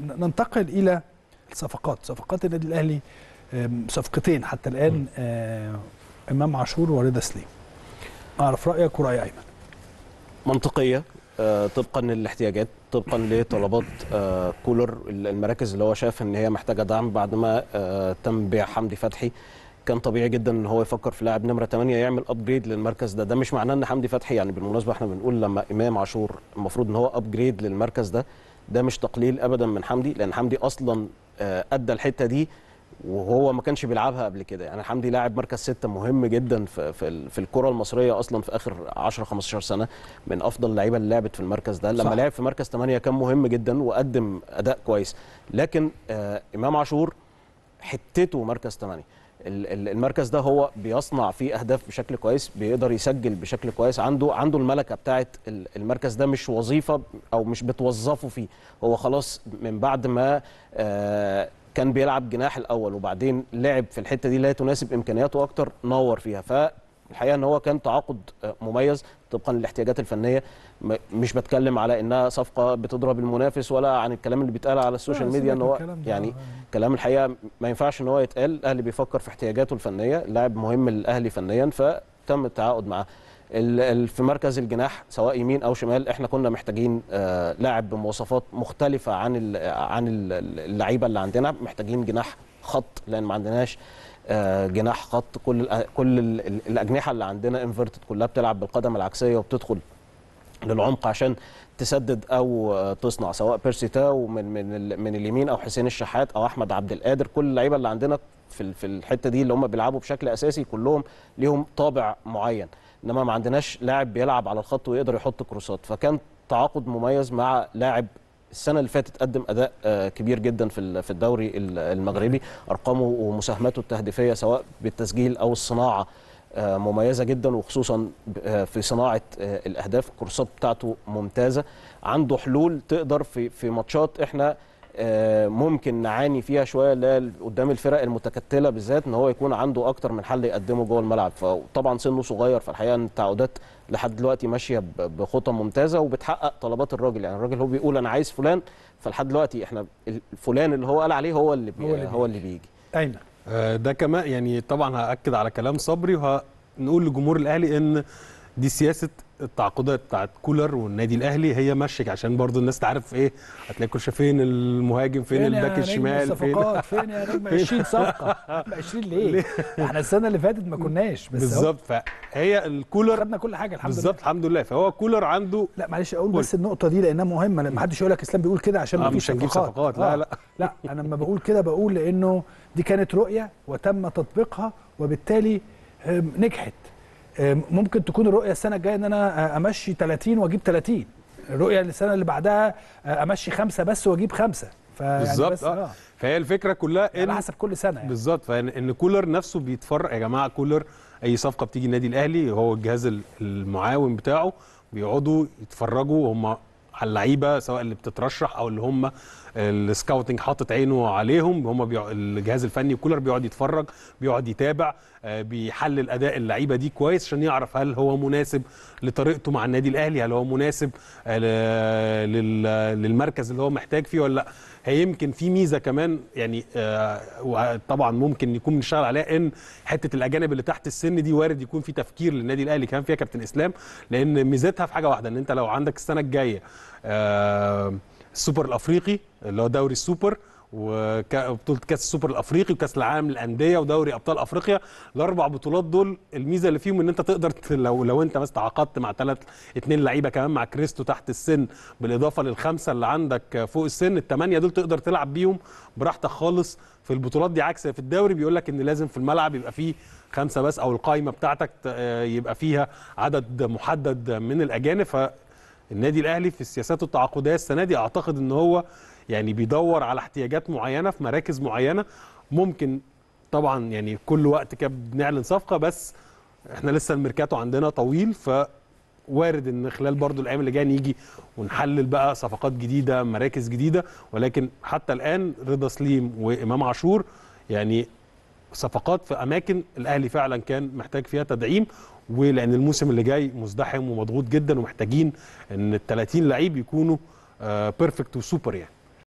ننتقل الى الصفقات صفقات النادي الاهلي صفقتين حتى الان آه، امام عاشور ورضا سليم اعرف رايك وراي ايمن منطقيه آه، طبقا للاحتياجات طبقا لطلبات آه، كولر المراكز اللي هو شاف ان هي محتاجه دعم بعد ما تم بيع حمدي فتحي كان طبيعي جدا ان هو يفكر في لاعب نمره 8 يعمل ابجريد للمركز ده ده مش معناه ان حمدي فتحي يعني بالمناسبه احنا بنقول لما امام عاشور المفروض ان هو ابجريد للمركز ده ده مش تقليل ابدا من حمدي لان حمدي اصلا آه، ادى الحته دي وهو ما كانش بيلعبها قبل كده يعني حمدي لاعب مركز ستة مهم جدا في في الكره المصريه اصلا في اخر 10 15 سنه من افضل اللعيبه اللي لعبت في المركز ده لما صح. لعب في مركز 8 كان مهم جدا وقدم اداء كويس لكن آه، امام عاشور حتته مركز 8 المركز ده هو بيصنع فيه اهداف بشكل كويس بيقدر يسجل بشكل كويس عنده عنده الملكه بتاعه المركز ده مش وظيفه او مش بتوظفه فيه هو خلاص من بعد ما آه، كان بيلعب جناح الاول وبعدين لعب في الحته دي لا تناسب امكانياته اكتر نور فيها ف الحقيقه ان هو كان تعاقد آه، مميز طبقا للاحتياجات الفنيه مش بتكلم على انها صفقه بتضرب المنافس ولا عن الكلام اللي بيتقال على السوشيال ميديا ان هو يعني كلام الحقيقه ما ينفعش ان هو يتقال الاهلي بيفكر في احتياجاته الفنيه لاعب مهم للاهلي فنيا فتم التعاقد معاه في مركز الجناح سواء يمين او شمال احنا كنا محتاجين آه، لاعب بمواصفات مختلفه عن عن اللعيبه اللي عندنا محتاجين جناح خط لان ما عندناش آه، جناح خط كل كل الاجنحه اللي عندنا انفرتد كلها بتلعب بالقدم العكسيه وبتدخل للعمق عشان تسدد او تصنع سواء بيرسي تاو من من من اليمين او حسين الشحات او احمد عبد القادر كل اللعيبه اللي عندنا في في الحته دي اللي هم بيلعبوا بشكل اساسي كلهم ليهم طابع معين انما ما عندناش لاعب بيلعب على الخط ويقدر يحط كروسات فكان تعاقد مميز مع لاعب السنه اللي فاتت قدم اداء آه، كبير جدا في في الدوري المغربي ارقامه ومساهماته التهديفيه سواء بالتسجيل او الصناعه آه، مميزه جدا وخصوصا آه، في صناعه الاهداف الكورسات بتاعته ممتازه عنده حلول تقدر في في ماتشات احنا آه، ممكن نعاني فيها شويه اللي قدام الفرق المتكتله بالذات ان هو يكون عنده اكتر من حل يقدمه جوه الملعب فطبعا سنه صغير فالحقيقه ان لحد دلوقتي ماشيه بخطى ممتازه وبتحقق طلبات الراجل يعني الراجل هو بيقول انا عايز فلان فلحد دلوقتي احنا فلان اللي هو قال عليه هو اللي بي هو اللي, هو اللي بيجي ايوه ده كمان يعني طبعا هاكد على كلام صبري وهنقول لجمهور الاهلي ان دي سياسه التعاقدات بتاعت كولر والنادي الاهلي هي مشيك عشان برضه الناس تعرف ايه هتلاقي كل فين المهاجم فين, فين الباك الشمال فين فين يا نجم 20 صفقه 20 ليه؟ احنا السنه اللي فاتت ما كناش بس بالظبط فهي الكولر خدنا كل حاجه الحمد لله بالظبط الحمد لله فهو كولر عنده لا معلش اقول بس النقطه دي لانها مهمه ما حدش يقول لك اسلام بيقول كده عشان ما آه، فيش صفقات. صفقات لا آه. لا لا انا لما بقول كده بقول لانه دي كانت رؤيه وتم تطبيقها وبالتالي آه، نجحت آه، ممكن تكون الرؤيه السنه الجايه ان انا آه، امشي 30 واجيب 30 الرؤيه السنه اللي بعدها آه، امشي خمسه بس واجيب خمسه يعني بالظبط آه. آه. فهي الفكره كلها يعني ان على حسب كل سنه يعني. بالظبط فان كولر نفسه بيتفرج يا جماعه كولر اي صفقه بتيجي النادي الاهلي هو الجهاز المعاون بتاعه بيقعدوا يتفرجوا هم على اللعيبه سواء اللي بتترشح او اللي هم السكاوتنج حاطط عينه عليهم هم بيع... الجهاز الفني كولر بيقعد يتفرج بيقعد يتابع آه، بيحلل اداء اللعيبه دي كويس عشان يعرف هل هو مناسب لطريقته مع النادي الاهلي هل هو مناسب آه، لل... للمركز اللي هو محتاج فيه ولا لا هي يمكن في ميزه كمان يعني آه، وطبعا ممكن يكون بنشتغل عليها ان حته الاجانب اللي تحت السن دي وارد يكون في تفكير للنادي الاهلي كمان فيها كابتن اسلام لان ميزتها في حاجه واحده ان انت لو عندك السنه الجايه آه، السوبر الافريقي اللي هو دوري السوبر وبطوله كاس السوبر الافريقي وكاس العالم للانديه ودوري ابطال افريقيا الاربع بطولات دول الميزه اللي فيهم ان انت تقدر لو لو انت بس تعاقدت مع ثلاث اثنين لعيبه كمان مع كريستو تحت السن بالاضافه للخمسه اللي عندك فوق السن الثمانيه دول تقدر تلعب بيهم براحتك خالص في البطولات دي عكس في الدوري بيقول لك ان لازم في الملعب يبقى فيه خمسه بس او القائمه بتاعتك آه، يبقى فيها عدد محدد من الاجانب النادي الاهلي في السياسات التعاقديه السنه دي اعتقد ان هو يعني بيدور على احتياجات معينه في مراكز معينه ممكن طبعا يعني كل وقت كده بنعلن صفقه بس احنا لسه الميركاتو عندنا طويل ف وارد ان خلال برضو الايام اللي جايه نيجي ونحلل بقى صفقات جديده مراكز جديده ولكن حتى الان رضا سليم وامام عاشور يعني صفقات في اماكن الاهلي فعلا كان محتاج فيها تدعيم ولان الموسم اللي جاي مزدحم ومضغوط جدا ومحتاجين ان ال 30 لعيب يكونوا بيرفكت آه، وسوبر يعني